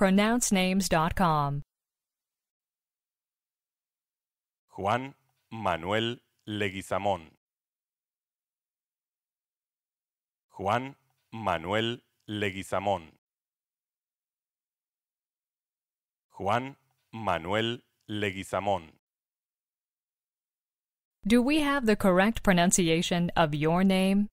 pronouncenames.com. Juan Manuel Leguizamón. Juan Manuel Leguizamón. Juan Manuel Leguizamón. Do we have the correct pronunciation of your name?